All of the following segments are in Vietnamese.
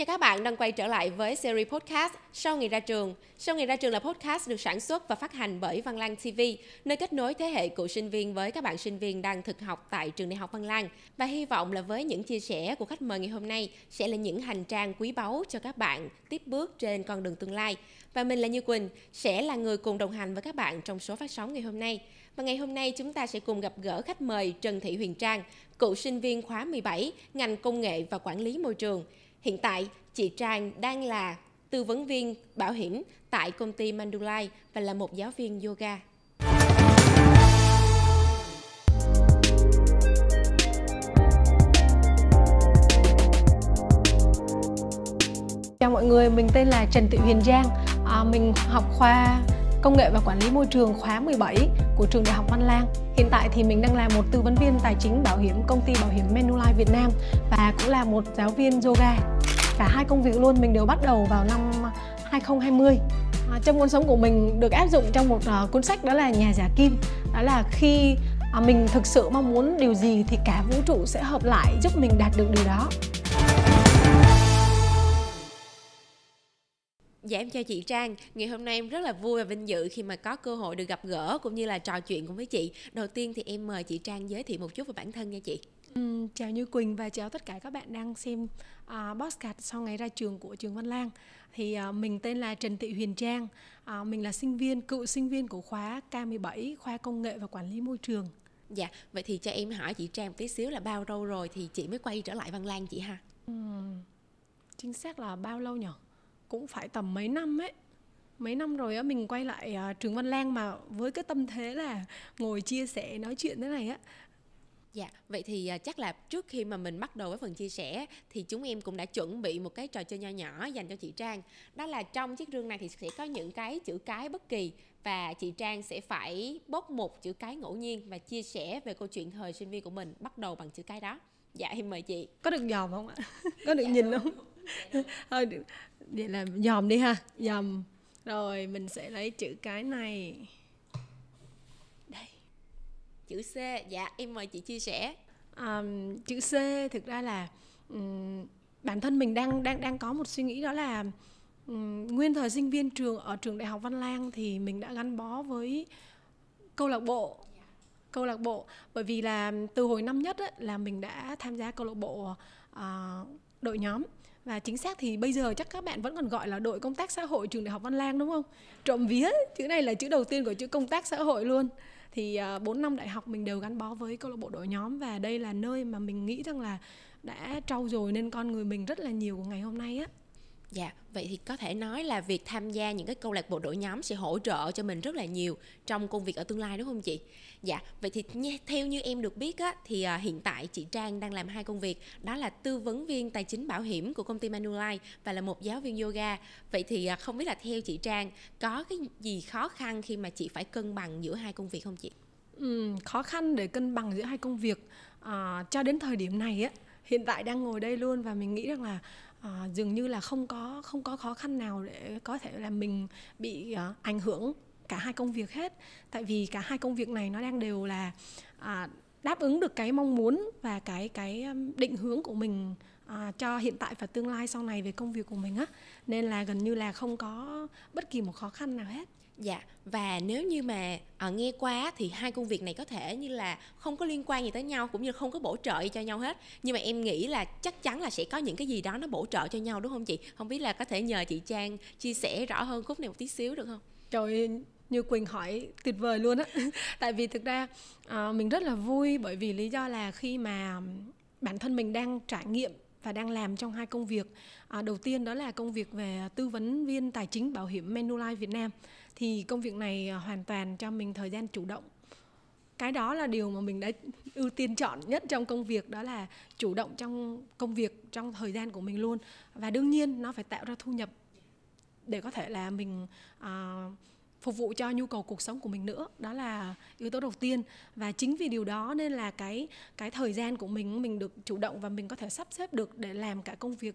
chào các bạn đang quay trở lại với series podcast Sau ngày ra trường. Sau ngày ra trường là podcast được sản xuất và phát hành bởi Văn Lang TV, nơi kết nối thế hệ cựu sinh viên với các bạn sinh viên đang thực học tại trường đại học Văn Lang. Và hy vọng là với những chia sẻ của khách mời ngày hôm nay sẽ là những hành trang quý báu cho các bạn tiếp bước trên con đường tương lai. Và mình là Như Quỳnh, sẽ là người cùng đồng hành với các bạn trong số phát sóng ngày hôm nay. Và ngày hôm nay chúng ta sẽ cùng gặp gỡ khách mời Trần Thị Huyền Trang, cựu sinh viên khóa 17, ngành công nghệ và quản lý môi trường – Hiện tại, chị Trang đang là tư vấn viên bảo hiểm tại công ty Mandulai và là một giáo viên yoga. Chào mọi người, mình tên là Trần Thị Huyền Giang. À, mình học khoa Công nghệ và Quản lý môi trường khóa 17 của trường Đại học Văn Lang. Hiện tại thì mình đang là một tư vấn viên tài chính bảo hiểm công ty bảo hiểm Manulife Việt Nam và cũng là một giáo viên yoga. Cả hai công việc luôn mình đều bắt đầu vào năm 2020. À, trong cuốn sống của mình được áp dụng trong một uh, cuốn sách đó là Nhà giả kim. Đó là khi à, mình thực sự mong muốn điều gì thì cả vũ trụ sẽ hợp lại giúp mình đạt được điều đó. Dạ em chào chị Trang, ngày hôm nay em rất là vui và vinh dự khi mà có cơ hội được gặp gỡ cũng như là trò chuyện cùng với chị. Đầu tiên thì em mời chị Trang giới thiệu một chút về bản thân nha chị. Ừ, chào Như Quỳnh và chào tất cả các bạn đang xem uh, à, Bosscat sau ngày ra trường của trường Văn Lang. Thì uh, mình tên là Trần Thị Huyền Trang, uh, mình là sinh viên, cựu sinh viên của khóa K17, khoa công nghệ và quản lý môi trường. Dạ, vậy thì cho em hỏi chị Trang một tí xíu là bao lâu rồi thì chị mới quay trở lại Văn Lang chị ha? Ừ, chính xác là bao lâu nhỉ? cũng phải tầm mấy năm ấy mấy năm rồi á mình quay lại uh, trường Văn Lang mà với cái tâm thế là ngồi chia sẻ nói chuyện thế này á Dạ, vậy thì à, chắc là trước khi mà mình bắt đầu với phần chia sẻ thì chúng em cũng đã chuẩn bị một cái trò chơi nho nhỏ dành cho chị Trang. Đó là trong chiếc rương này thì sẽ có những cái chữ cái bất kỳ và chị Trang sẽ phải bốc một chữ cái ngẫu nhiên và chia sẻ về câu chuyện thời sinh viên của mình bắt đầu bằng chữ cái đó. Dạ, em mời chị. Có được dòm không ạ? Có được dạ, nhìn không? thôi vậy là dòm đi ha dòm rồi mình sẽ lấy chữ cái này đây chữ c dạ em mời chị chia sẻ um, chữ c thực ra là um, bản thân mình đang đang đang có một suy nghĩ đó là um, nguyên thời sinh viên trường ở trường đại học văn lang thì mình đã gắn bó với câu lạc bộ dạ. câu lạc bộ bởi vì là từ hồi năm nhất ấy, là mình đã tham gia câu lạc bộ uh, đội nhóm và chính xác thì bây giờ chắc các bạn vẫn còn gọi là đội công tác xã hội trường đại học Văn Lang đúng không? Trộm vía, chữ này là chữ đầu tiên của chữ công tác xã hội luôn. Thì à, bốn năm đại học mình đều gắn bó với câu lạc bộ đội nhóm và đây là nơi mà mình nghĩ rằng là đã trau dồi nên con người mình rất là nhiều của ngày hôm nay á. Dạ, vậy thì có thể nói là việc tham gia những cái câu lạc bộ đội nhóm sẽ hỗ trợ cho mình rất là nhiều trong công việc ở tương lai đúng không chị? Dạ, vậy thì theo như em được biết á, thì à, hiện tại chị Trang đang làm hai công việc đó là tư vấn viên tài chính bảo hiểm của công ty Manulife và là một giáo viên yoga. Vậy thì à, không biết là theo chị Trang có cái gì khó khăn khi mà chị phải cân bằng giữa hai công việc không chị? Ừ, khó khăn để cân bằng giữa hai công việc à, cho đến thời điểm này á hiện tại đang ngồi đây luôn và mình nghĩ rằng là à, dường như là không có không có khó khăn nào để có thể là mình bị à, ảnh hưởng cả hai công việc hết tại vì cả hai công việc này nó đang đều là à, đáp ứng được cái mong muốn và cái cái định hướng của mình à, cho hiện tại và tương lai sau này về công việc của mình á nên là gần như là không có bất kỳ một khó khăn nào hết Dạ và nếu như mà à, nghe qua thì hai công việc này có thể như là không có liên quan gì tới nhau cũng như không có bổ trợ cho nhau hết nhưng mà em nghĩ là chắc chắn là sẽ có những cái gì đó nó bổ trợ cho nhau đúng không chị? Không biết là có thể nhờ chị Trang chia sẻ rõ hơn khúc này một tí xíu được không? Trời như Quỳnh hỏi tuyệt vời luôn á tại vì thực ra à, mình rất là vui bởi vì lý do là khi mà bản thân mình đang trải nghiệm và đang làm trong hai công việc à, đầu tiên đó là công việc về tư vấn viên tài chính bảo hiểm Manulife Việt Nam thì công việc này à, hoàn toàn cho mình thời gian chủ động cái đó là điều mà mình đã ưu tiên chọn nhất trong công việc đó là chủ động trong công việc trong thời gian của mình luôn và đương nhiên nó phải tạo ra thu nhập để có thể là mình à, phục vụ cho nhu cầu cuộc sống của mình nữa đó là yếu tố đầu tiên và chính vì điều đó nên là cái cái thời gian của mình mình được chủ động và mình có thể sắp xếp được để làm cả công việc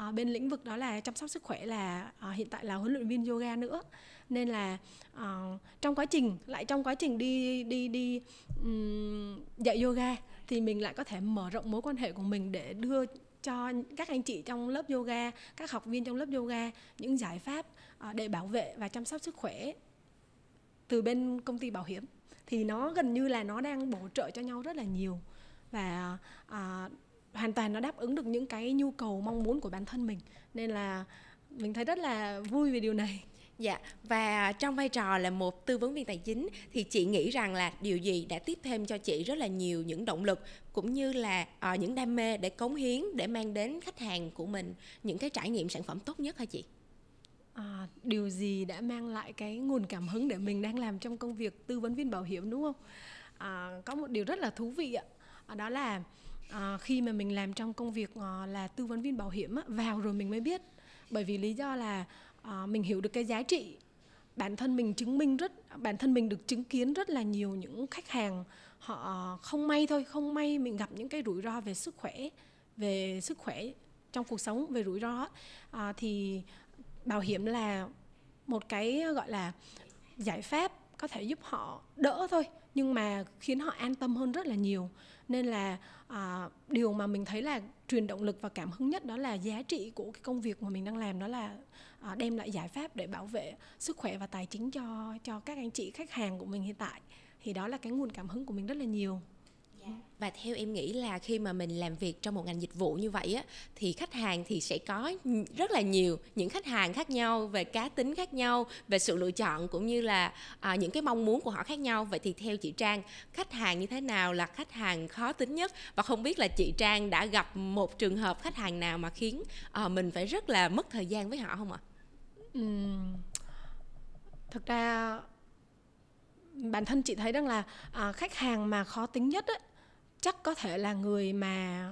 à, bên lĩnh vực đó là chăm sóc sức khỏe là à, hiện tại là huấn luyện viên yoga nữa nên là à, trong quá trình lại trong quá trình đi đi đi um, dạy yoga thì mình lại có thể mở rộng mối quan hệ của mình để đưa cho các anh chị trong lớp yoga các học viên trong lớp yoga những giải pháp à, để bảo vệ và chăm sóc sức khỏe từ bên công ty bảo hiểm thì nó gần như là nó đang bổ trợ cho nhau rất là nhiều và à, hoàn toàn nó đáp ứng được những cái nhu cầu mong muốn của bản thân mình nên là mình thấy rất là vui về điều này Dạ, và trong vai trò là một tư vấn viên tài chính thì chị nghĩ rằng là điều gì đã tiếp thêm cho chị rất là nhiều những động lực cũng như là uh, những đam mê để cống hiến để mang đến khách hàng của mình những cái trải nghiệm sản phẩm tốt nhất hả chị? À, điều gì đã mang lại cái nguồn cảm hứng để mình đang làm trong công việc tư vấn viên bảo hiểm đúng không? À, có một điều rất là thú vị ạ, đó là à, khi mà mình làm trong công việc à, là tư vấn viên bảo hiểm á, vào rồi mình mới biết bởi vì lý do là à, mình hiểu được cái giá trị bản thân mình chứng minh rất bản thân mình được chứng kiến rất là nhiều những khách hàng họ không may thôi không may mình gặp những cái rủi ro về sức khỏe về sức khỏe trong cuộc sống về rủi ro à, thì bảo hiểm là một cái gọi là giải pháp có thể giúp họ đỡ thôi nhưng mà khiến họ an tâm hơn rất là nhiều nên là à, điều mà mình thấy là truyền động lực và cảm hứng nhất đó là giá trị của cái công việc mà mình đang làm đó là à, đem lại giải pháp để bảo vệ sức khỏe và tài chính cho cho các anh chị khách hàng của mình hiện tại thì đó là cái nguồn cảm hứng của mình rất là nhiều Dạ. và theo em nghĩ là khi mà mình làm việc trong một ngành dịch vụ như vậy á thì khách hàng thì sẽ có rất là nhiều những khách hàng khác nhau về cá tính khác nhau về sự lựa chọn cũng như là à, những cái mong muốn của họ khác nhau vậy thì theo chị trang khách hàng như thế nào là khách hàng khó tính nhất và không biết là chị trang đã gặp một trường hợp khách hàng nào mà khiến à, mình phải rất là mất thời gian với họ không ạ ừ. thực ra bản thân chị thấy rằng là à, khách hàng mà khó tính nhất ấy, chắc có thể là người mà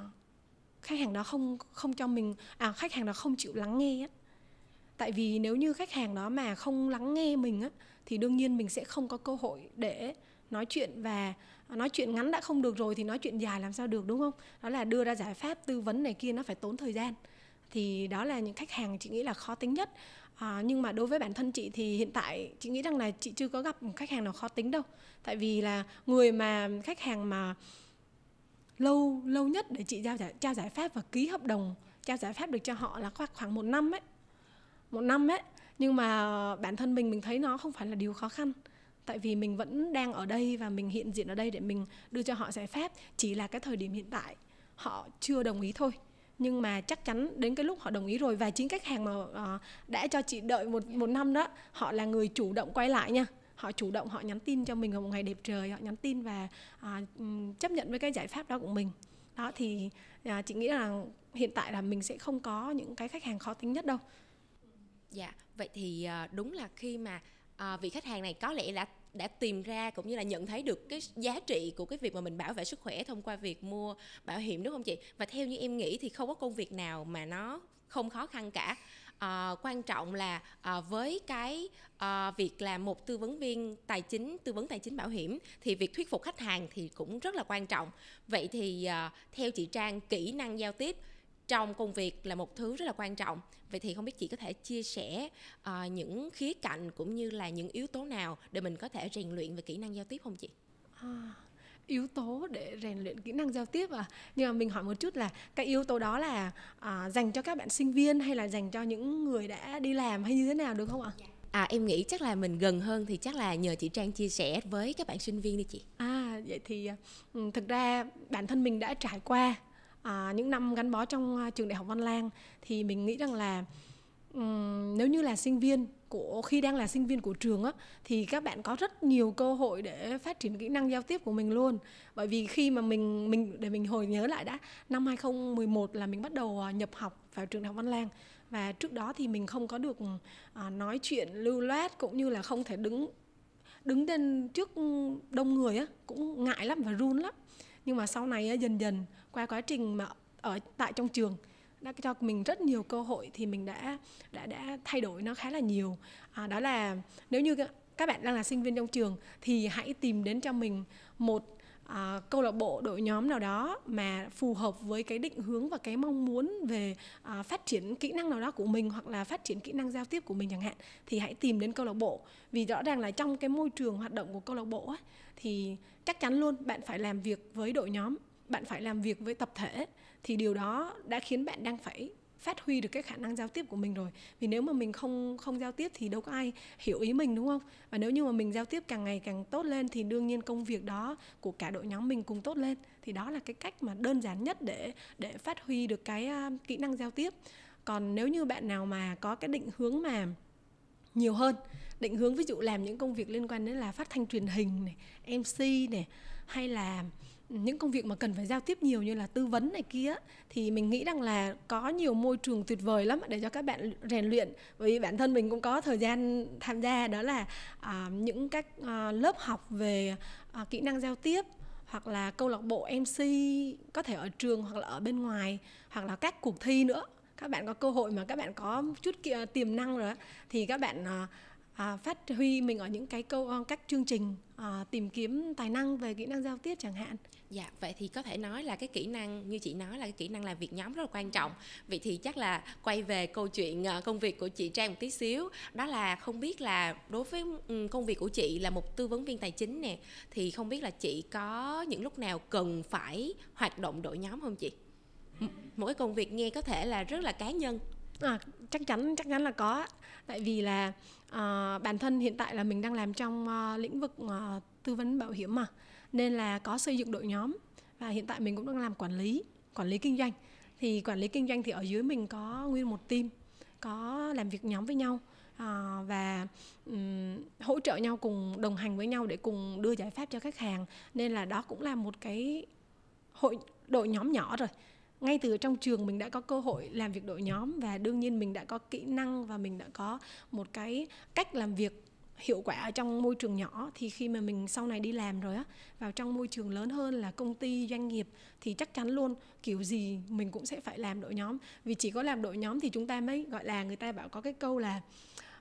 khách hàng đó không không cho mình à khách hàng đó không chịu lắng nghe á tại vì nếu như khách hàng đó mà không lắng nghe mình á thì đương nhiên mình sẽ không có cơ hội để nói chuyện và nói chuyện ngắn đã không được rồi thì nói chuyện dài làm sao được đúng không đó là đưa ra giải pháp tư vấn này kia nó phải tốn thời gian thì đó là những khách hàng chị nghĩ là khó tính nhất à, nhưng mà đối với bản thân chị thì hiện tại chị nghĩ rằng là chị chưa có gặp một khách hàng nào khó tính đâu tại vì là người mà khách hàng mà lâu lâu nhất để chị giao giải, trao giải pháp và ký hợp đồng trao giải pháp được cho họ là khoảng khoảng một năm ấy một năm ấy nhưng mà bản thân mình mình thấy nó không phải là điều khó khăn tại vì mình vẫn đang ở đây và mình hiện diện ở đây để mình đưa cho họ giải pháp chỉ là cái thời điểm hiện tại họ chưa đồng ý thôi nhưng mà chắc chắn đến cái lúc họ đồng ý rồi và chính khách hàng mà uh, đã cho chị đợi một một năm đó họ là người chủ động quay lại nha họ chủ động họ nhắn tin cho mình vào một ngày đẹp trời họ nhắn tin và à, chấp nhận với cái giải pháp đó của mình đó thì à, chị nghĩ là hiện tại là mình sẽ không có những cái khách hàng khó tính nhất đâu dạ vậy thì à, đúng là khi mà à, vị khách hàng này có lẽ đã đã tìm ra cũng như là nhận thấy được cái giá trị của cái việc mà mình bảo vệ sức khỏe thông qua việc mua bảo hiểm đúng không chị và theo như em nghĩ thì không có công việc nào mà nó không khó khăn cả à, quan trọng là à, với cái à, việc là một tư vấn viên tài chính tư vấn tài chính bảo hiểm thì việc thuyết phục khách hàng thì cũng rất là quan trọng vậy thì à, theo chị trang kỹ năng giao tiếp trong công việc là một thứ rất là quan trọng vậy thì không biết chị có thể chia sẻ uh, những khía cạnh cũng như là những yếu tố nào để mình có thể rèn luyện về kỹ năng giao tiếp không chị à, yếu tố để rèn luyện kỹ năng giao tiếp à nhưng mà mình hỏi một chút là cái yếu tố đó là à, dành cho các bạn sinh viên hay là dành cho những người đã đi làm hay như thế nào được không ạ à em nghĩ chắc là mình gần hơn thì chắc là nhờ chị trang chia sẻ với các bạn sinh viên đi chị à vậy thì ừ, thực ra bản thân mình đã trải qua à, những năm gắn bó trong à, trường đại học văn lang thì mình nghĩ rằng là nếu như là sinh viên của khi đang là sinh viên của trường á thì các bạn có rất nhiều cơ hội để phát triển kỹ năng giao tiếp của mình luôn. Bởi vì khi mà mình mình để mình hồi nhớ lại đã, năm 2011 là mình bắt đầu à, nhập học vào trường Đại học Văn Lang và trước đó thì mình không có được uh, nói chuyện lưu loát cũng như là không thể đứng đứng lên trước đông người á cũng ngại lắm và run lắm. Nhưng mà sau này á, dần dần qua quá trình mà ở tại trong trường đã cho mình rất nhiều cơ hội thì mình đã đã đã thay đổi nó khá là nhiều à, đó là nếu như các bạn đang là sinh viên trong trường thì hãy tìm đến cho mình một à, câu lạc bộ đội nhóm nào đó mà phù hợp với cái định hướng và cái mong muốn về à, phát triển kỹ năng nào đó của mình hoặc là phát triển kỹ năng giao tiếp của mình chẳng hạn thì hãy tìm đến câu lạc bộ vì rõ ràng là trong cái môi trường hoạt động của câu lạc bộ á, thì chắc chắn luôn bạn phải làm việc với đội nhóm bạn phải làm việc với tập thể thì điều đó đã khiến bạn đang phải phát huy được cái khả năng giao tiếp của mình rồi vì nếu mà mình không không giao tiếp thì đâu có ai hiểu ý mình đúng không và nếu như mà mình giao tiếp càng ngày càng tốt lên thì đương nhiên công việc đó của cả đội nhóm mình cùng tốt lên thì đó là cái cách mà đơn giản nhất để để phát huy được cái uh, kỹ năng giao tiếp còn nếu như bạn nào mà có cái định hướng mà nhiều hơn định hướng ví dụ làm những công việc liên quan đến là phát thanh truyền hình này mc này hay là những công việc mà cần phải giao tiếp nhiều như là tư vấn này kia thì mình nghĩ rằng là có nhiều môi trường tuyệt vời lắm để cho các bạn rèn luyện vì bản thân mình cũng có thời gian tham gia đó là à, những các à, lớp học về à, kỹ năng giao tiếp hoặc là câu lạc bộ MC có thể ở trường hoặc là ở bên ngoài hoặc là các cuộc thi nữa các bạn có cơ hội mà các bạn có chút kia, tiềm năng rồi đó, thì các bạn à, à, phát huy mình ở những cái câu ờ, các chương trình à, tìm kiếm tài năng về kỹ năng giao tiếp chẳng hạn dạ vậy thì có thể nói là cái kỹ năng như chị nói là cái kỹ năng làm việc nhóm rất là quan trọng vậy thì chắc là quay về câu chuyện ờ, công việc của chị trang một tí xíu đó là không biết là đối với ừ, công việc của chị là một tư vấn viên tài chính nè thì không biết là chị có những lúc nào cần phải hoạt động đội nhóm không chị mỗi công việc nghe có thể là rất là cá nhân à, chắc chắn chắc chắn là có tại vì là à, bản thân hiện tại là mình đang làm trong à, lĩnh vực à, tư vấn bảo hiểm mà nên là có xây dựng đội nhóm và hiện tại mình cũng đang làm quản lý quản lý kinh doanh thì quản lý kinh doanh thì ở dưới mình có nguyên một team có làm việc nhóm với nhau à, và um, hỗ trợ nhau cùng đồng hành với nhau để cùng đưa giải pháp cho khách hàng nên là đó cũng là một cái hội đội nhóm nhỏ rồi ngay từ trong trường mình đã có cơ hội làm việc đội nhóm và đương nhiên mình đã có kỹ năng và mình đã có một cái cách làm việc hiệu quả ở trong môi trường nhỏ thì khi mà mình sau này đi làm rồi á vào trong môi trường lớn hơn là công ty doanh nghiệp thì chắc chắn luôn kiểu gì mình cũng sẽ phải làm đội nhóm vì chỉ có làm đội nhóm thì chúng ta mới gọi là người ta bảo có cái câu là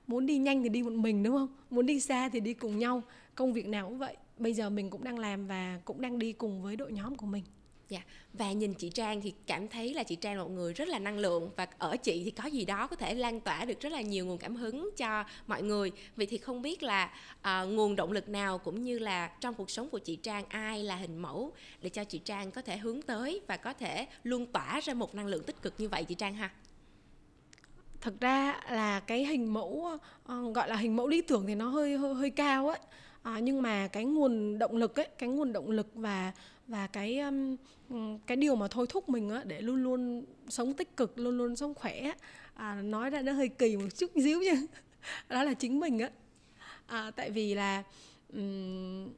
muốn đi nhanh thì đi một mình đúng không muốn đi xa thì đi cùng nhau công việc nào cũng vậy bây giờ mình cũng đang làm và cũng đang đi cùng với đội nhóm của mình Dạ. Và nhìn chị Trang thì cảm thấy là chị Trang là một người rất là năng lượng và ở chị thì có gì đó có thể lan tỏa được rất là nhiều nguồn cảm hứng cho mọi người. Vậy thì không biết là uh, nguồn động lực nào cũng như là trong cuộc sống của chị Trang ai là hình mẫu để cho chị Trang có thể hướng tới và có thể luôn tỏa ra một năng lượng tích cực như vậy chị Trang ha? Thật ra là cái hình mẫu uh, gọi là hình mẫu lý tưởng thì nó hơi hơi, hơi cao ấy. À, ờ, nhưng mà cái nguồn động lực ấy, cái nguồn động lực và và cái um, Ừ, cái điều mà thôi thúc mình á, để luôn luôn sống tích cực luôn luôn sống khỏe á, à, nói ra nó hơi kỳ một chút xíu nhưng đó là chính mình á à, tại vì là um,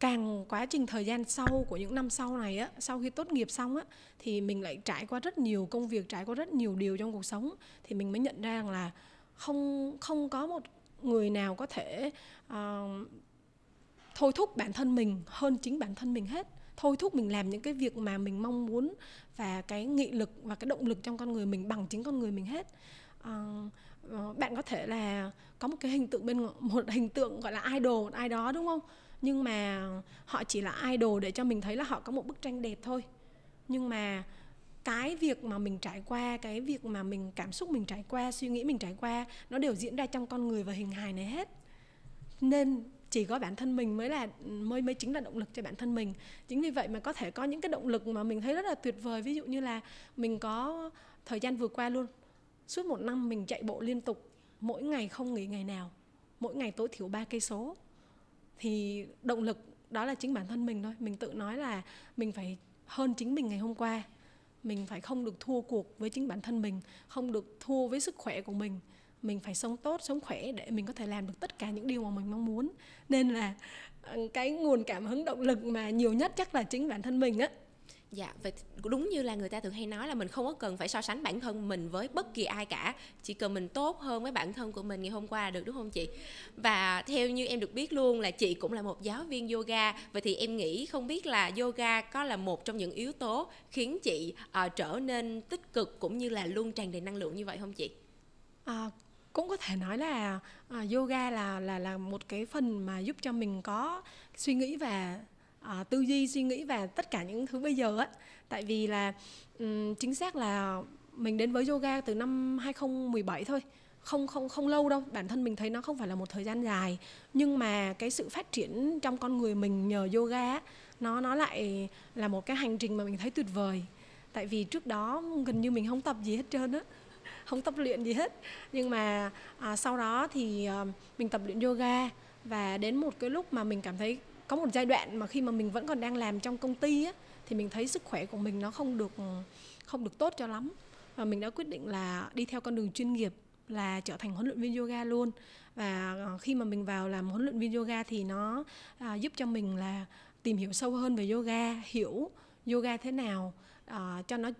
càng quá trình thời gian sau của những năm sau này á sau khi tốt nghiệp xong á thì mình lại trải qua rất nhiều công việc trải qua rất nhiều điều trong cuộc sống thì mình mới nhận ra rằng là không không có một người nào có thể uh, thôi thúc bản thân mình hơn chính bản thân mình hết thôi thúc mình làm những cái việc mà mình mong muốn và cái nghị lực và cái động lực trong con người mình bằng chính con người mình hết uh, bạn có thể là có một cái hình tượng bên một hình tượng gọi là idol ai đó đúng không nhưng mà họ chỉ là idol để cho mình thấy là họ có một bức tranh đẹp thôi nhưng mà cái việc mà mình trải qua cái việc mà mình cảm xúc mình trải qua suy nghĩ mình trải qua nó đều diễn ra trong con người và hình hài này hết nên chỉ có bản thân mình mới là mới mới chính là động lực cho bản thân mình chính vì vậy mà có thể có những cái động lực mà mình thấy rất là tuyệt vời ví dụ như là mình có thời gian vừa qua luôn suốt một năm mình chạy bộ liên tục mỗi ngày không nghỉ ngày nào mỗi ngày tối thiểu ba cây số thì động lực đó là chính bản thân mình thôi mình tự nói là mình phải hơn chính mình ngày hôm qua mình phải không được thua cuộc với chính bản thân mình không được thua với sức khỏe của mình mình phải sống tốt sống khỏe để mình có thể làm được tất cả những điều mà mình mong muốn nên là ờ, cái nguồn cảm hứng động lực mà nhiều nhất chắc là chính bản thân mình á Dạ, vậy đúng như là người ta thường hay nói là mình không có cần phải so sánh bản thân mình với bất kỳ ai cả, chỉ cần mình tốt hơn với bản thân của mình ngày hôm qua là được đúng không chị? Và theo như em được biết luôn là chị cũng là một giáo viên yoga, vậy thì em nghĩ không biết là yoga có là một trong những yếu tố khiến chị uh, trở nên tích cực cũng như là luôn tràn đầy năng lượng như vậy không chị? À, cũng có thể nói là uh, yoga là là là một cái phần mà giúp cho mình có suy nghĩ về uh, tư duy suy nghĩ về tất cả những thứ bây giờ á tại vì là um, chính xác là mình đến với yoga từ năm 2017 thôi không không không lâu đâu bản thân mình thấy nó không phải là một thời gian dài nhưng mà cái sự phát triển trong con người mình nhờ yoga nó nó lại là một cái hành trình mà mình thấy tuyệt vời tại vì trước đó gần như mình không tập gì hết trơn á không tập luyện gì hết nhưng mà à, sau đó thì à, mình tập luyện yoga và đến một cái lúc mà mình cảm thấy có một giai đoạn mà khi mà mình vẫn còn đang làm trong công ty á, thì mình thấy sức khỏe của mình nó không được không được tốt cho lắm và mình đã quyết định là đi theo con đường chuyên nghiệp là trở thành huấn luyện viên yoga luôn và ờ, khi mà mình vào làm huấn luyện viên yoga thì nó à, giúp cho mình là tìm hiểu sâu hơn về yoga hiểu yoga thế nào à, cho nó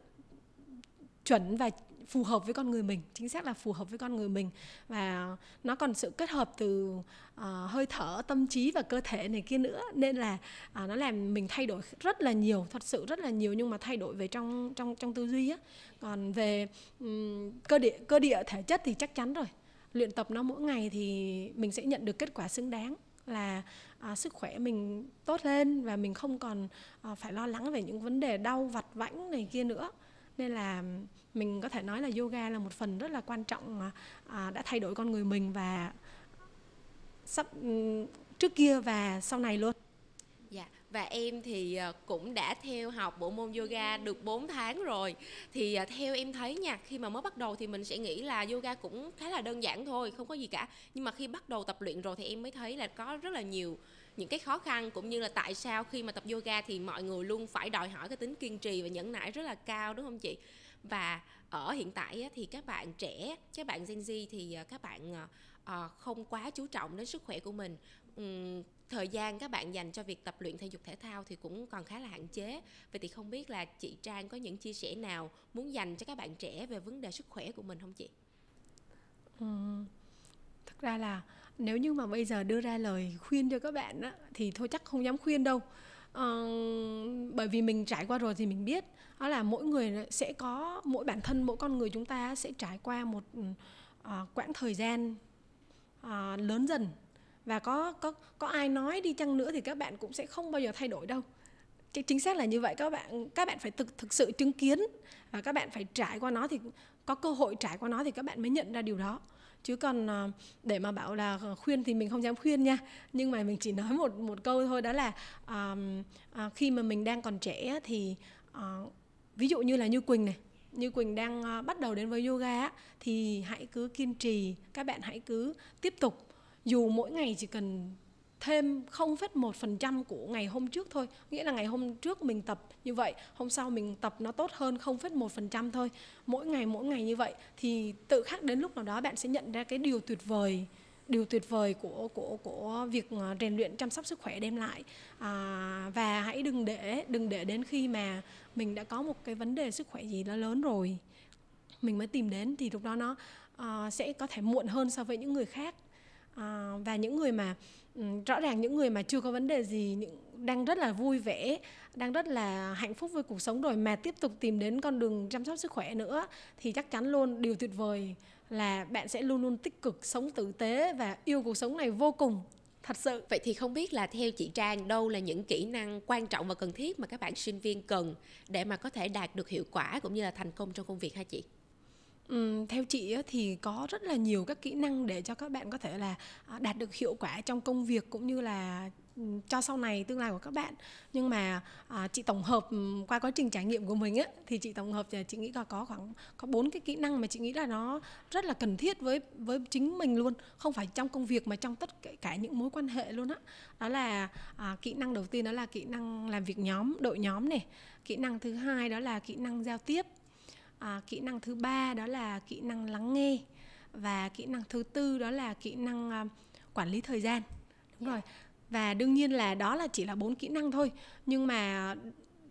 chuẩn và phù hợp với con người mình chính xác là phù hợp với con người mình và nó còn sự kết hợp từ uh, hơi thở tâm trí và cơ thể này kia nữa nên là uh, nó làm mình thay đổi rất là nhiều thật sự rất là nhiều nhưng mà thay đổi về trong trong trong tư duy á còn về um, cơ địa cơ địa thể chất thì chắc chắn rồi luyện tập nó mỗi ngày thì mình sẽ nhận được kết quả xứng đáng là à, sức khỏe mình tốt lên và mình không còn à, phải lo lắng về những vấn đề đau vặt vãnh này kia nữa nên là mình có thể nói là yoga là một phần rất là quan trọng à, đã thay đổi con người mình và sắp trước kia và sau này luôn Dạ, và em thì ờ, cũng đã theo học bộ môn yoga được 4 tháng rồi. Thì ờ, theo em thấy nha, khi mà mới bắt đầu thì mình sẽ nghĩ là yoga cũng khá là đơn giản thôi, không có gì cả. Nhưng mà khi bắt đầu tập luyện rồi thì em mới thấy là có rất là nhiều những cái khó khăn cũng như là tại sao khi mà tập yoga thì mọi người luôn phải đòi hỏi cái tính kiên trì và nhẫn nại rất là cao đúng không chị và ờ, ở hiện tại thì các bạn trẻ các bạn Gen Z thì ờ, các bạn ờ, không quá chú trọng đến sức khỏe của mình thời gian các bạn dành cho việc tập luyện thể dục thể thao thì cũng còn khá là hạn chế vậy thì không biết là chị Trang có những chia sẻ nào muốn dành cho các bạn trẻ về vấn đề sức khỏe của mình không chị? Ừ, thật ra là nếu như mà bây giờ đưa ra lời khuyên cho các bạn á, thì thôi chắc không dám khuyên đâu Ờ, bởi vì mình trải qua rồi thì mình biết đó là mỗi người sẽ có mỗi bản thân mỗi con người chúng ta sẽ trải qua một uh, quãng thời gian uh, lớn dần và có có có ai nói đi chăng nữa thì các bạn cũng sẽ không bao giờ thay đổi đâu chính xác là như vậy các bạn các bạn phải thực thực sự chứng kiến và các bạn phải trải qua nó thì có cơ hội trải qua nó thì các bạn mới nhận ra điều đó chứ còn ờ, để mà bảo là ờ, khuyên thì mình không dám khuyên nha nhưng mà mình chỉ nói một một câu thôi đó là um, à, khi mà mình đang còn trẻ thì uh, ví dụ như là như quỳnh này như quỳnh đang uh, bắt đầu đến với yoga thì hãy cứ kiên trì các bạn hãy cứ tiếp tục dù mỗi ngày chỉ cần thêm 0,1% của ngày hôm trước thôi. Nghĩa là ngày hôm trước mình tập như vậy, hôm sau mình tập nó tốt hơn 0,1% thôi. Mỗi ngày mỗi ngày như vậy thì tự khắc đến lúc nào đó bạn sẽ nhận ra cái điều tuyệt vời điều tuyệt vời của của của việc à, rèn luyện chăm sóc sức khỏe đem lại à, và hãy đừng để đừng để đến khi mà mình đã có một cái vấn đề sức khỏe gì đó lớn rồi mình mới tìm đến thì lúc đó nó uh, sẽ có thể muộn hơn so với những người khác à, và những người mà rõ ràng những người mà chưa có vấn đề gì những đang rất là vui vẻ đang rất là hạnh phúc với cuộc sống rồi mà tiếp tục tìm đến con đường chăm sóc sức khỏe nữa thì chắc chắn luôn điều tuyệt vời là bạn sẽ luôn luôn tích cực sống tử tế và yêu cuộc sống này vô cùng thật sự vậy thì không biết là theo chị trang đâu là những kỹ năng quan trọng và cần thiết mà các bạn sinh viên cần để mà có thể đạt được hiệu quả cũng như là thành công trong công việc hả chị theo chị thì có rất là nhiều các kỹ năng để cho các bạn có thể là à, đạt được hiệu quả trong công việc cũng như là cho sau này tương lai của các bạn nhưng mà à, chị tổng hợp qua quá trình trải nghiệm của mình ấy, thì chị tổng hợp thì chị nghĩ là có khoảng có bốn cái kỹ năng mà chị nghĩ là nó rất là cần thiết với với chính mình luôn không phải trong công việc mà trong tất cả, cả những mối quan hệ luôn á đó. đó là à, kỹ năng đầu tiên đó là kỹ năng làm việc nhóm đội nhóm này kỹ năng thứ hai đó là kỹ năng giao tiếp à, kỹ năng thứ ba đó là kỹ năng lắng nghe và kỹ năng thứ tư đó là kỹ năng à, quản lý thời gian đúng rồi và đương nhiên là đó là chỉ là bốn kỹ năng thôi nhưng mà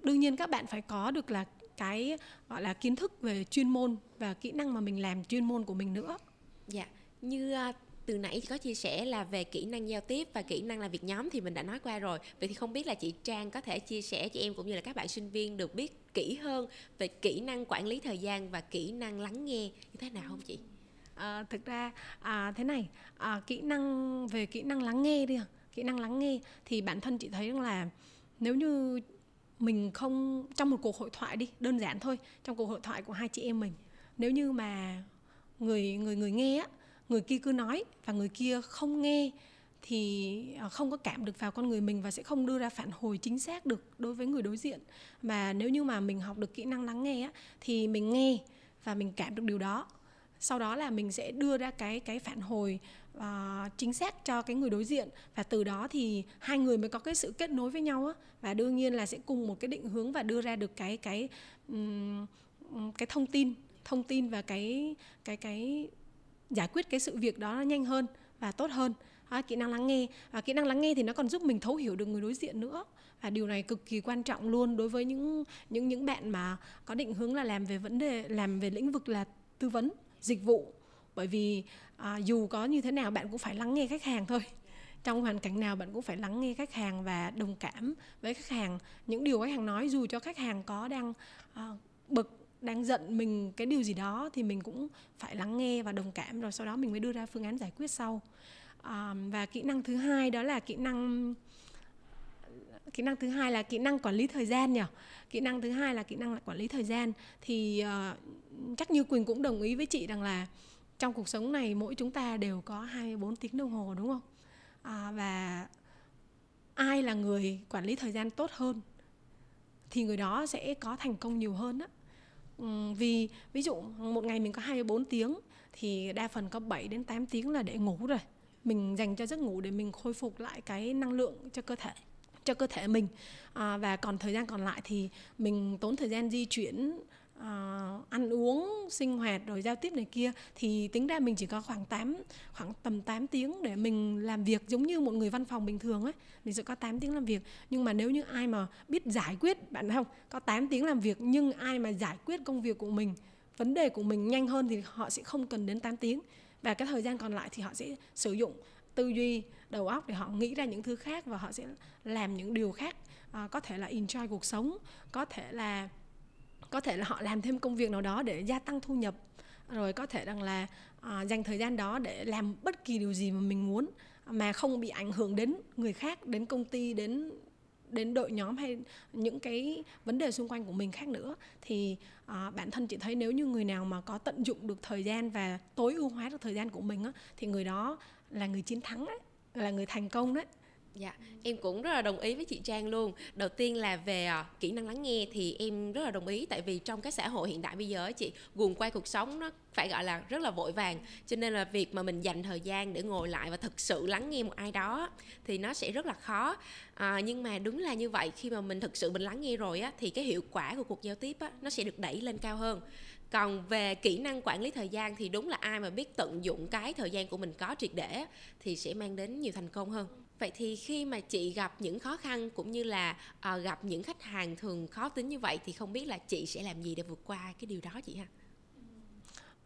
đương nhiên các bạn phải có được là cái gọi là kiến thức về chuyên môn và kỹ năng mà mình làm chuyên môn của mình nữa dạ như à, từ nãy chị có chia sẻ là về kỹ năng giao tiếp và kỹ năng làm việc nhóm thì mình đã nói qua rồi vậy thì không biết là chị trang có thể chia sẻ chị em cũng như là các bạn sinh viên được biết kỹ hơn về kỹ năng quản lý thời gian và kỹ năng lắng nghe như thế nào không chị à, thực ra à, thế này à, kỹ năng về kỹ năng lắng nghe đi kỹ năng lắng nghe thì bản thân chị thấy rằng là nếu như mình không trong một cuộc hội thoại đi đơn giản thôi trong cuộc hội thoại của hai chị em mình nếu như mà người người người nghe á người kia cứ nói và người kia không nghe thì à, không có cảm được vào con người mình và sẽ không đưa ra phản hồi chính xác được đối với người đối diện mà nếu như mà mình học được kỹ năng lắng nghe á, thì mình nghe và mình cảm được điều đó sau đó là mình sẽ đưa ra cái cái phản hồi uh, chính xác cho cái người đối diện và từ đó thì hai người mới có cái sự kết nối với nhau á và đương nhiên là sẽ cùng một cái định hướng và đưa ra được cái cái um, cái thông tin thông tin và cái cái cái giải quyết cái sự việc đó nhanh hơn và tốt hơn à, kỹ năng lắng nghe và kỹ năng lắng nghe thì nó còn giúp mình thấu hiểu được người đối diện nữa và điều này cực kỳ quan trọng luôn đối với những những những bạn mà có định hướng là làm về vấn đề làm về lĩnh vực là tư vấn dịch vụ bởi vì à, dù có như thế nào bạn cũng phải lắng nghe khách hàng thôi trong hoàn cảnh nào bạn cũng phải lắng nghe khách hàng và đồng cảm với khách hàng những điều khách hàng nói dù cho khách hàng có đang à, bực đang giận mình cái điều gì đó thì mình cũng phải lắng nghe và đồng cảm rồi sau đó mình mới đưa ra phương án giải quyết sau à, và kỹ năng thứ hai đó là kỹ năng kỹ năng thứ hai là kỹ năng quản lý thời gian nhỉ kỹ năng thứ hai là kỹ năng quản lý thời gian thì uh, chắc như quỳnh cũng đồng ý với chị rằng là trong cuộc sống này mỗi chúng ta đều có 24 tiếng đồng hồ đúng không à, và ai là người quản lý thời gian tốt hơn thì người đó sẽ có thành công nhiều hơn đó. Ừ, vì ví dụ một ngày mình có 2 4 tiếng thì đa phần có 7 đến 8 tiếng là để ngủ rồi. Mình dành cho giấc ngủ để mình khôi phục lại cái năng lượng cho cơ thể cho cơ thể mình à, và còn thời gian còn lại thì mình tốn thời gian di chuyển uh, ăn uống sinh hoạt rồi giao tiếp này kia thì tính ra mình chỉ có khoảng 8 khoảng tầm 8 tiếng để mình làm việc giống như một người văn phòng bình thường ấy mình sẽ có 8 tiếng làm việc nhưng mà nếu như ai mà biết giải quyết bạn không có 8 tiếng làm việc nhưng ai mà giải quyết công việc của mình vấn đề của mình nhanh hơn thì họ sẽ không cần đến 8 tiếng và cái thời gian còn lại thì họ sẽ sử dụng tư duy đầu óc để họ nghĩ ra những thứ khác và họ sẽ làm những điều khác à, có thể là enjoy cuộc sống có thể là có thể là họ làm thêm công việc nào đó để gia tăng thu nhập rồi có thể rằng là à, dành thời gian đó để làm bất kỳ điều gì mà mình muốn mà không bị ảnh hưởng đến người khác đến công ty đến đến đội nhóm hay những cái vấn đề xung quanh của mình khác nữa thì à, bản thân chị thấy nếu như người nào mà có tận dụng được thời gian và tối ưu hóa được thời gian của mình á, thì người đó là người chiến thắng đấy là người thành công đấy Dạ, em cũng rất là đồng ý với chị Trang luôn. Đầu tiên là về ờ, kỹ năng lắng nghe thì em rất là đồng ý tại vì trong cái xã hội hiện đại bây giờ chị guồng quay cuộc sống nó phải gọi là rất là vội vàng. Cho nên là việc mà mình dành thời gian để ngồi lại và thực sự lắng nghe một ai đó thì nó sẽ rất là khó. À, nhưng mà đúng là như vậy khi mà mình thực sự mình lắng nghe rồi á thì cái hiệu quả của cuộc giao tiếp á nó sẽ được đẩy lên cao hơn còn về kỹ năng quản lý thời gian thì đúng là ai mà biết tận dụng cái thời gian của mình có triệt để thì sẽ mang đến nhiều thành công hơn vậy thì khi mà chị gặp những khó khăn cũng như là à, gặp những khách hàng thường khó tính như vậy thì không biết là chị sẽ làm gì để vượt qua cái điều đó chị ha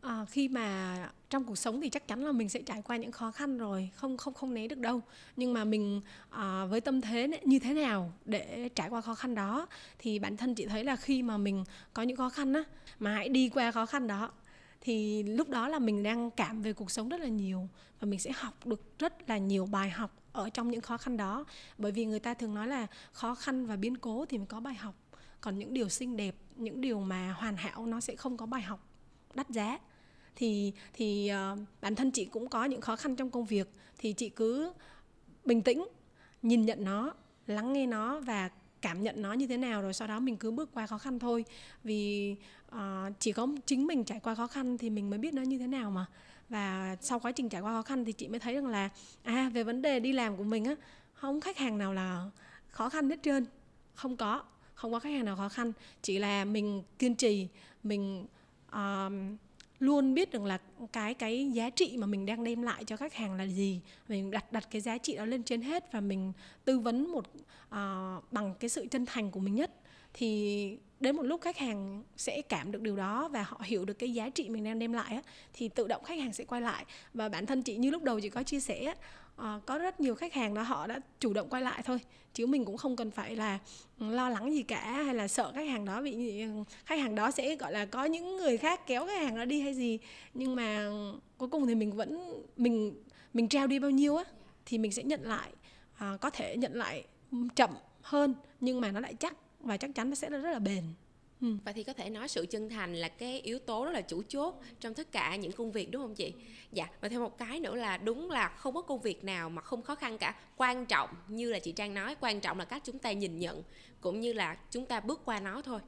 à, khi mà trong cuộc sống thì chắc chắn là mình sẽ trải qua những khó khăn rồi không không không né được đâu nhưng mà mình à, với tâm thế như thế nào để trải qua khó khăn đó thì bản thân chị thấy là khi mà mình có những khó khăn á mà hãy đi qua khó khăn đó thì lúc đó là mình đang cảm về cuộc sống rất là nhiều và mình sẽ học được rất là nhiều bài học ở trong những khó khăn đó bởi vì người ta thường nói là khó khăn và biến cố thì mới có bài học còn những điều xinh đẹp những điều mà hoàn hảo nó sẽ không có bài học đắt giá thì thì uh, bản thân chị cũng có những khó khăn trong công việc thì chị cứ bình tĩnh nhìn nhận nó lắng nghe nó và cảm nhận nó như thế nào rồi sau đó mình cứ bước qua khó khăn thôi vì uh, chỉ có chính mình trải qua khó khăn thì mình mới biết nó như thế nào mà và sau quá trình trải qua khó khăn thì chị mới thấy rằng là à về vấn đề đi làm của mình á không khách hàng nào là khó khăn hết trơn không có không có khách hàng nào khó khăn chỉ là mình kiên trì mình uh, luôn biết được là cái cái giá trị mà mình đang đem lại cho khách hàng là gì mình đặt đặt cái giá trị đó lên trên hết và mình tư vấn một uh, bằng cái sự chân thành của mình nhất thì đến một lúc khách hàng sẽ cảm được điều đó và họ hiểu được cái giá trị mình đang đem lại thì tự động khách hàng sẽ quay lại và bản thân chị như lúc đầu chị có chia sẻ ờ, có rất nhiều khách hàng là họ đã chủ động quay lại thôi chứ mình cũng không cần phải là ừ, lo lắng gì cả hay là sợ khách hàng đó bị ừ, khách hàng đó sẽ gọi là có những người khác kéo khách hàng đó đi hay gì nhưng mà cuối cùng thì mình vẫn mình mình treo đi bao nhiêu á thì mình sẽ nhận lại ờ, có thể nhận lại chậm hơn nhưng mà nó lại chắc và chắc chắn nó sẽ rất là bền ừ. Và thì có thể nói sự chân thành là cái yếu tố rất là chủ chốt trong tất cả những công việc đúng không chị? Dạ, và thêm một cái nữa là đúng là không có công việc nào mà không khó khăn cả. Quan trọng như là chị Trang nói, quan trọng là cách chúng ta nhìn nhận cũng như là chúng ta bước qua nó thôi.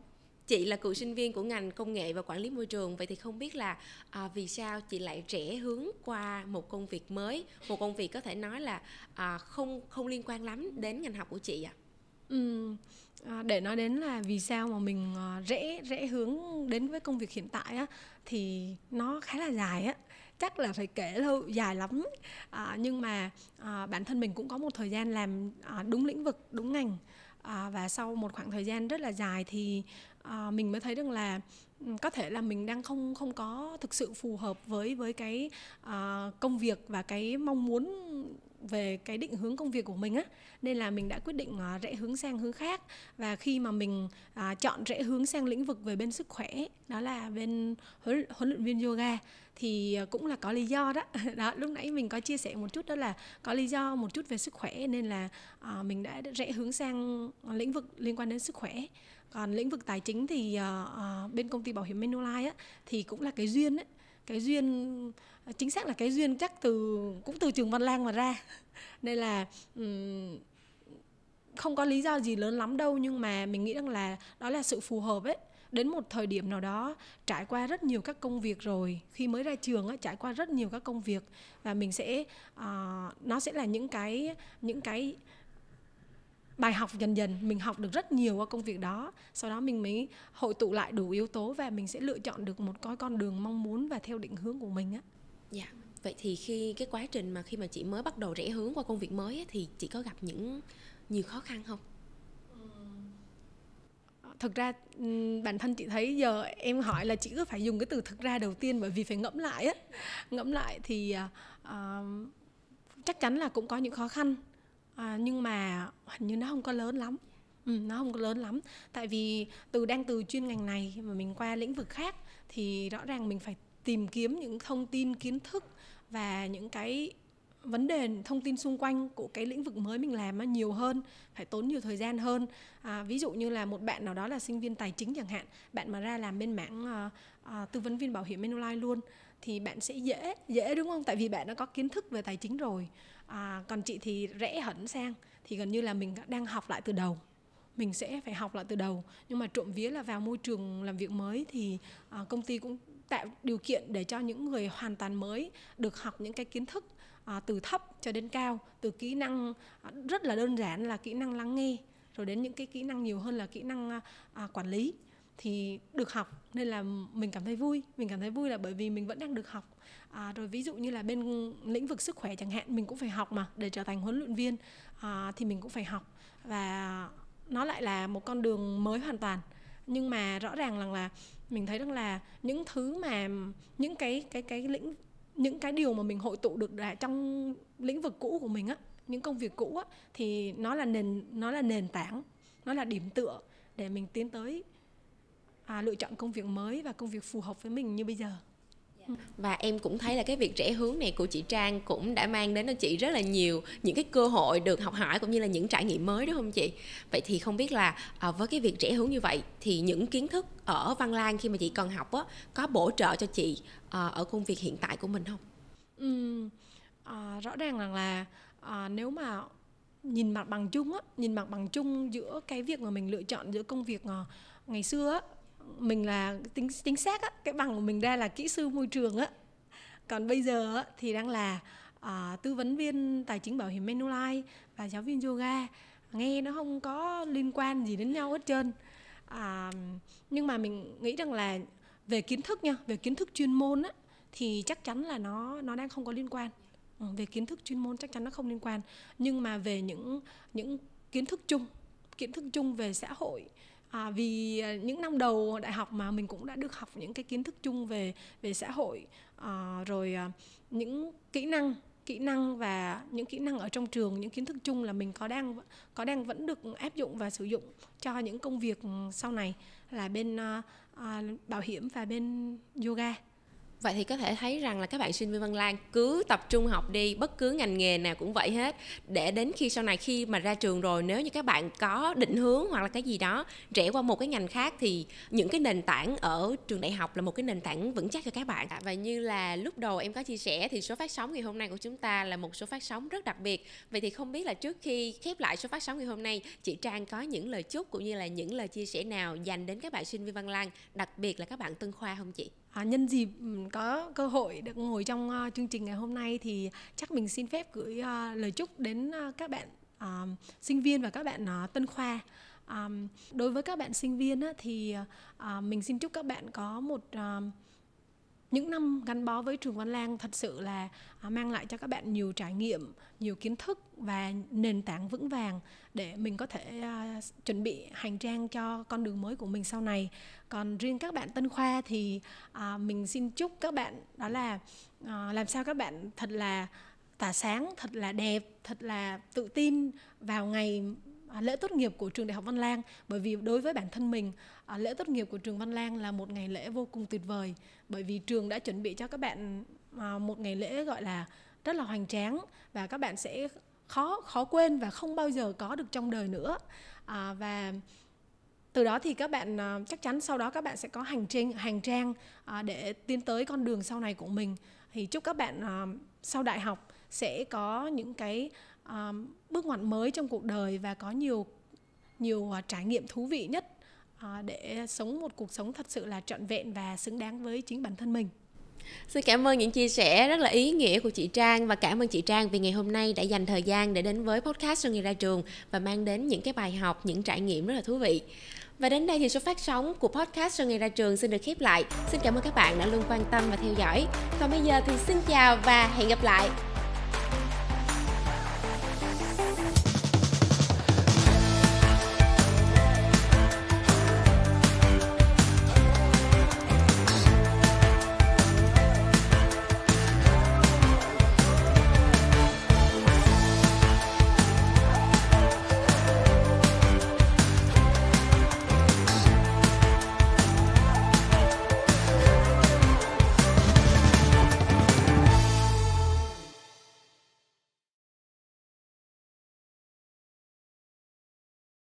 Chị là cựu sinh viên của ngành công nghệ và quản lý môi trường vậy thì không biết là à, vì sao chị lại rẽ hướng qua một công việc mới, một công việc có thể nói là à, không không liên quan lắm đến ngành học của chị ạ? À? À, để nói đến là vì sao mà mình à, rẽ rẽ hướng đến với công việc hiện tại á thì nó khá là dài á chắc là phải kể lâu dài lắm à, nhưng mà à, bản thân mình cũng có một thời gian làm à, đúng lĩnh vực đúng ngành à, và sau một khoảng thời gian rất là dài thì à, mình mới thấy được là có thể là mình đang không không có thực sự phù hợp với với cái à, công việc và cái mong muốn về cái định hướng công việc của mình á nên là mình đã quyết định à, rẽ hướng sang hướng khác và khi mà mình uh, chọn rẽ hướng sang lĩnh vực về bên sức khỏe đó là bên huấn, huấn luyện viên yoga thì cũng là có lý do đó đó lúc nãy mình có chia sẻ một chút đó là có lý do một chút về sức khỏe nên là uh, mình đã rẽ hướng sang lĩnh vực liên quan đến sức khỏe còn lĩnh vực tài chính thì uh, uh, bên công ty bảo hiểm Manulife á thì cũng là cái duyên ấy cái duyên Ờ, chính xác là cái duyên chắc từ cũng từ trường văn lang mà ra nên là không có lý do gì lớn lắm đâu nhưng mà mình nghĩ rằng là đó là sự phù hợp ấy đến một thời điểm nào đó trải qua rất nhiều các công việc rồi khi mới ra trường á trải qua rất nhiều các công việc và mình sẽ uh, nó sẽ là những cái những cái bài học dần dần mình học được rất nhiều qua công việc đó sau đó mình mới hội tụ lại đủ yếu tố và mình sẽ lựa chọn được một cái con đường mong muốn và theo định hướng của mình á Dạ. Vậy thì khi cái quá trình mà khi mà chị mới bắt đầu rẽ hướng qua công việc mới ấy, thì chị có gặp những nhiều khó khăn không? Ờ, thực ra bản thân chị thấy giờ em hỏi là chị cứ phải dùng cái từ thực ra đầu tiên bởi vì phải ngẫm lại á ngẫm lại thì uh, chắc chắn là cũng có những khó khăn uh, nhưng mà hình như nó không có lớn lắm ừ, nó không có lớn lắm tại vì từ đang từ chuyên ngành này mà mình qua lĩnh vực khác thì rõ ràng mình phải tìm kiếm những thông tin kiến thức và những cái vấn đề thông tin xung quanh của cái lĩnh vực mới mình làm nhiều hơn phải tốn nhiều thời gian hơn à, ví dụ như là một bạn nào đó là sinh viên tài chính chẳng hạn bạn mà ra làm bên mảng à, à, tư vấn viên bảo hiểm online luôn thì bạn sẽ dễ dễ đúng không tại vì bạn đã có kiến thức về tài chính rồi à, còn chị thì rẽ hẳn sang thì gần như là mình đang học lại từ đầu mình sẽ phải học lại từ đầu nhưng mà trộm vía là vào môi trường làm việc mới thì à, công ty cũng tạo điều kiện để cho những người hoàn toàn mới được học những cái kiến thức à, từ thấp cho đến cao từ kỹ năng à, rất là đơn giản là kỹ năng lắng nghe rồi đến những cái kỹ năng nhiều hơn là kỹ năng à, à, quản lý thì được học nên là mình cảm thấy vui mình cảm thấy vui là bởi vì mình vẫn đang được học à, rồi ví dụ như là bên lĩnh vực sức khỏe chẳng hạn mình cũng phải học mà để trở thành huấn luyện viên à, thì mình cũng phải học và nó lại là một con đường mới hoàn toàn nhưng mà rõ ràng rằng là mình thấy rằng là những thứ mà những cái cái cái lĩnh những cái điều mà mình hội tụ được là trong lĩnh vực cũ của mình á những công việc cũ á thì nó là nền nó là nền tảng nó là điểm tựa để mình tiến tới à, lựa chọn công việc mới và công việc phù hợp với mình như bây giờ và em cũng thấy là cái việc rẽ hướng này của chị Trang cũng đã mang đến cho chị rất là nhiều những cái cơ hội được học hỏi cũng như là những trải nghiệm mới đúng không chị vậy thì không biết là à, với cái việc rẽ hướng như vậy thì những kiến thức ở Văn Lang khi mà chị còn học á có bổ trợ cho chị à, ở công việc hiện tại của mình không? Ừ, à, rõ ràng rằng là à, nếu mà nhìn mặt bằng chung á nhìn mặt bằng chung giữa cái việc mà mình lựa chọn giữa công việc ờ, ngày xưa mình là tính tính xác á, cái bằng của mình ra là kỹ sư môi trường á còn bây giờ á, thì đang là à, tư vấn viên tài chính bảo hiểm Manulife và giáo viên yoga nghe nó không có liên quan gì đến nhau hết trơn à, nhưng mà mình nghĩ rằng là về kiến thức nha về kiến thức chuyên môn á, thì chắc chắn là nó nó đang không có liên quan ừ, về kiến thức chuyên môn chắc chắn nó không liên quan nhưng mà về những những kiến thức chung kiến thức chung về xã hội à, vì à, những năm đầu đại học mà mình cũng đã được học những cái kiến thức chung về về xã hội à, rồi à, những kỹ năng kỹ năng và những kỹ năng ở trong trường những kiến thức chung là mình có đang có đang vẫn được áp dụng và sử dụng cho những công việc ừ, sau này là bên à, à, bảo hiểm và bên yoga Vậy thì có thể thấy rằng là các bạn sinh viên Văn Lang cứ tập trung học đi, bất cứ ngành nghề nào cũng vậy hết. Để đến khi sau này khi mà ra trường rồi, nếu như các bạn có định hướng hoặc là cái gì đó rẽ qua một cái ngành khác thì những cái nền tảng ở trường đại học là một cái nền tảng vững chắc cho các bạn. Dạ, và như là lúc đầu em có chia sẻ thì số phát sóng ngày hôm nay của chúng ta là một số phát sóng rất đặc biệt. Vậy thì không biết là trước khi khép lại số phát sóng ngày hôm nay, chị Trang có những lời chúc cũng như là những lời chia sẻ nào dành đến các bạn sinh viên Văn Lang, đặc biệt là các bạn Tân Khoa không chị? À, nhân dịp ừ, có cơ hội được ngồi trong uh, chương trình ngày hôm nay thì chắc mình xin phép gửi uh, lời chúc đến uh, các bạn uh, sinh viên và các bạn uh, tân khoa um, đối với các bạn sinh viên á, thì uh, mình xin chúc các bạn có một uh, những năm gắn bó với trường Văn Lang thật sự là à, mang lại cho các bạn nhiều trải nghiệm, nhiều kiến thức và nền tảng vững vàng để mình có thể à, chuẩn bị hành trang cho con đường mới của mình sau này. Còn riêng các bạn Tân Khoa thì à, mình xin chúc các bạn đó là làm sao các bạn thật là tỏa sáng, thật là đẹp, thật là tự tin vào ngày À, lễ tốt nghiệp của trường đại học Văn Lang bởi vì đối với bản thân mình à, lễ tốt nghiệp của trường Văn Lang là một ngày lễ vô cùng tuyệt vời bởi vì trường đã chuẩn bị cho các bạn à, một ngày lễ gọi là rất là hoành tráng và các bạn sẽ khó khó quên và không bao giờ có được trong đời nữa à, và từ đó thì các bạn chắc chắn sau đó các bạn sẽ có hành trình hành trang để tiến tới con đường sau này của mình thì chúc các bạn sau đại học sẽ có những cái Um, bước ngoặt mới trong cuộc đời và có nhiều nhiều à, trải nghiệm thú vị nhất à, để sống một cuộc sống thật sự là trọn vẹn và xứng đáng với chính bản thân mình. Xin cảm ơn những chia sẻ rất là ý nghĩa của chị Trang và cảm ơn chị Trang vì ngày hôm nay đã dành thời gian để đến với podcast Sơn người ra trường và mang đến những cái bài học, những trải nghiệm rất là thú vị. Và đến đây thì số phát sóng của podcast Sơn người ra trường xin được khép lại. Xin cảm ơn các bạn đã luôn quan tâm và theo dõi. Còn bây giờ thì xin chào và hẹn gặp lại.